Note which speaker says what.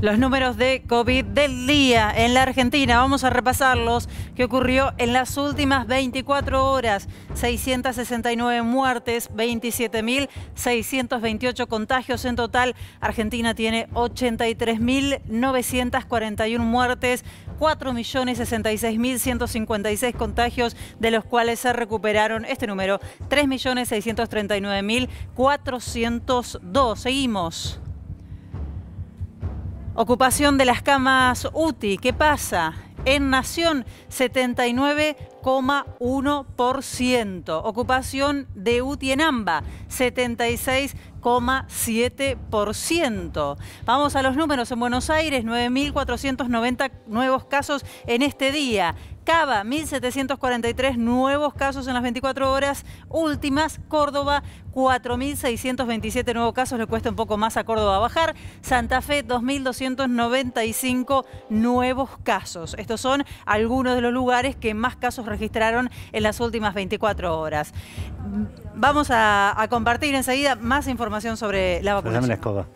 Speaker 1: Los números de COVID del día en la Argentina, vamos a repasarlos, que ocurrió en las últimas 24 horas. 669 muertes, 27.628 contagios en total. Argentina tiene 83.941 muertes, 4.066.156 contagios, de los cuales se recuperaron este número, 3.639.402. Seguimos. Ocupación de las camas UTI, ¿qué pasa? En Nación, 79,1%. Ocupación de UTI en AMBA, 76,7%. Vamos a los números. En Buenos Aires, 9.490 nuevos casos en este día. Cava, 1.743 nuevos casos en las 24 horas últimas. Córdoba, 4.627 nuevos casos. Le cuesta un poco más a Córdoba bajar. Santa Fe, 2.295 nuevos casos. Estos son algunos de los lugares que más casos registraron en las últimas 24 horas. Vamos a, compartir enseguida más información sobre la vacunación.